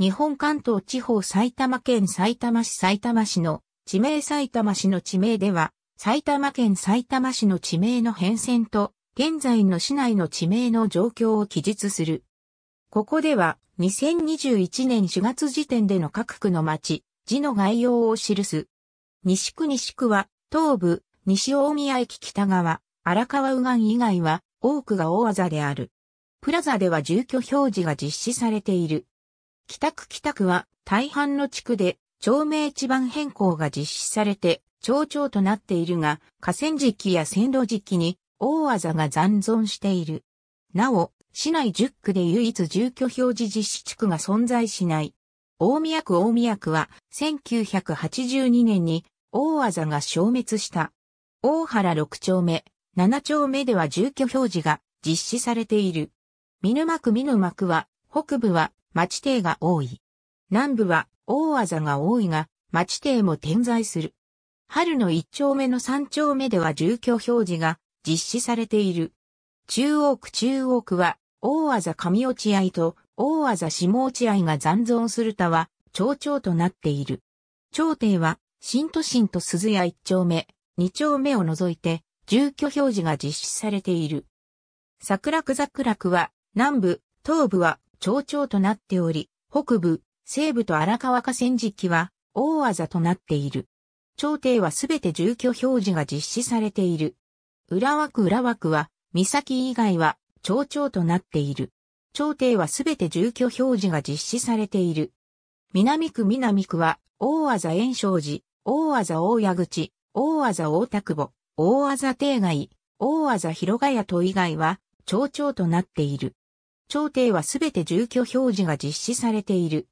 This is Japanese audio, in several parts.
日本関東地方埼玉県埼玉市埼玉市の地名埼玉市の地名では、埼玉県埼玉市の地名の変遷と、現在の市内の地名の状況を記述する。ここでは、2021年4月時点での各区の町、字の概要を記す。西区西区は、東部、西大宮駅北側、荒川右岸以外は、多くが大技である。プラザでは住居表示が実施されている。北区北区は大半の地区で町名地盤変更が実施されて町長となっているが、河川敷や線路敷に大技が残存している。なお、市内10区で唯一住居表示実施地区が存在しない。大宮区大宮区は1982年に大技が消滅した。大原6丁目、7丁目では住居表示が実施されている。見沼区見沼区は北部は町邸が多い。南部は大技が多いが、町邸も点在する。春の一丁目の三丁目では住居表示が実施されている。中央区中央区は、大技上落合と大技下落合が残存する田は、町長となっている。町邸は、新都心と鈴屋一丁目、二丁目を除いて、住居表示が実施されている。桜区桜区は、南部、東部は町長となっており、北部、西部と荒川河川敷は大技となっている。町邸はすべて住居表示が実施されている。浦和区浦和区は、岬以外は町長となっている。町邸はすべて住居表示が実施されている。南区南区は、大技炎症寺、大技大矢口、大技大田久保、大技邸外、大技広ヶ谷と以外は、町長となっている。朝廷はすべて住居表示が実施されている。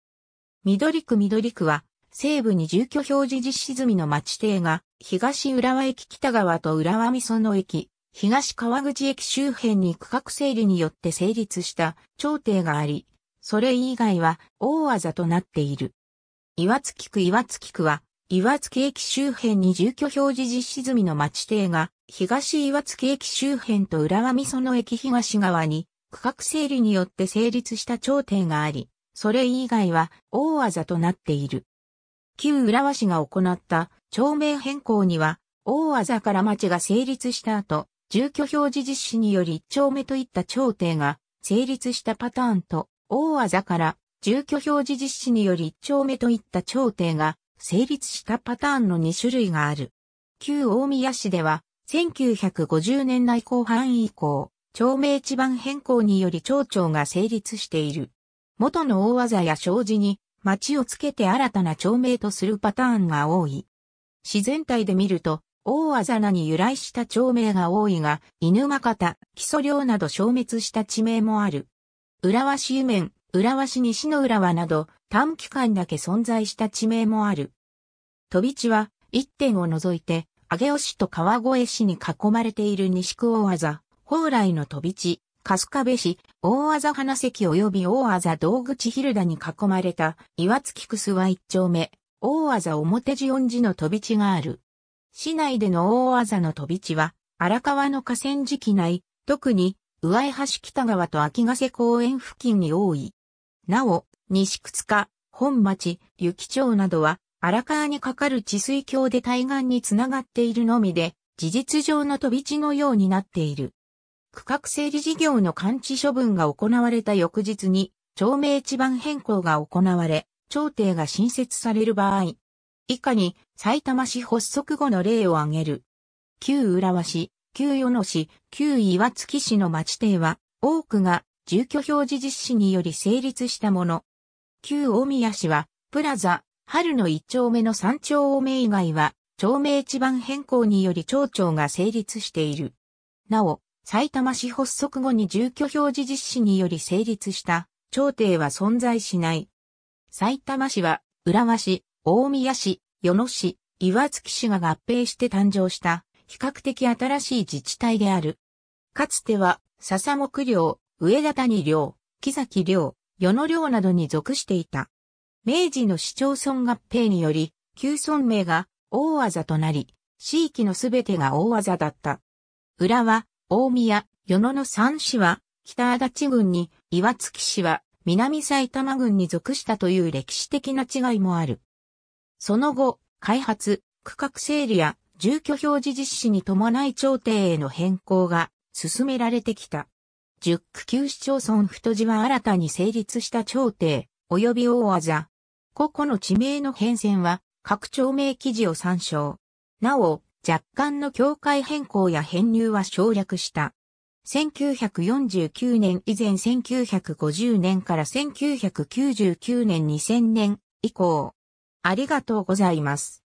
緑区緑区は、西部に住居表示実施済みの町邸が、東浦和駅北側と浦和美園駅、東川口駅周辺に区画整理によって成立した朝廷があり、それ以外は大技となっている。岩月区岩月区は、岩月駅周辺に住居表示実施済みの町邸が、東岩月駅周辺と浦和美園駅東側に、区画整理によって成立した朝廷があり、それ以外は大技となっている。旧浦和市が行った町名変更には、大技から町が成立した後、住居表示実施により一丁目といった朝廷が成立したパターンと、大技から住居表示実施により一丁目といった朝廷が成立したパターンの2種類がある。旧大宮市では、1950年代後半以降、町名地番変更により町長が成立している。元の大技や障子に町をつけて新たな町名とするパターンが多い。自然体で見ると、大技なに由来した町名が多いが、犬間方、基礎量など消滅した地名もある。浦和市湯面、浦和市西の浦和など、短期間だけ存在した地名もある。飛び地は、一点を除いて、上尾市と川越市に囲まれている西区大技。宝来の飛び地、春日部市、大字花関及び大字道口ヒルダに囲まれた岩月楠は一丁目、大字表寺恩寺の飛び地がある。市内での大字の飛び地は、荒川の河川敷内、特に、上江橋北川と秋ヶ瀬公園付近に多い。なお、西靴塚、本町、雪町などは、荒川に架かる治水橋で対岸につながっているのみで、事実上の飛び地のようになっている。区画整理事業の完治処分が行われた翌日に、町名地番変更が行われ、町廷が新設される場合、以下に埼玉市発足後の例を挙げる。旧浦和市、旧与野市、旧岩槻市の町邸は、多くが住居表示実施により成立したもの。旧大宮市は、プラザ、春の一丁目の三丁大目以外は、町名地番変更により町長が成立している。なお、埼玉市発足後に住居表示実施により成立した町廷は存在しない。埼玉市は浦和市、大宮市、与野市、岩槻市が合併して誕生した比較的新しい自治体である。かつては笹木寮、上田谷寮、木崎寮、与野寮などに属していた。明治の市町村合併により、旧村名が大技となり、地域のすべてが大技だった。浦和、大宮、与野の三市は、北足立郡に、岩槻市は、南埼玉郡に属したという歴史的な違いもある。その後、開発、区画整理や住居表示実施に伴い朝廷への変更が進められてきた。十九区市町村太字は新たに成立した朝廷、及び大技。個々の地名の変遷は、各町名記事を参照。なお、若干の境界変更や編入は省略した。1949年以前1950年から1999年2000年以降。ありがとうございます。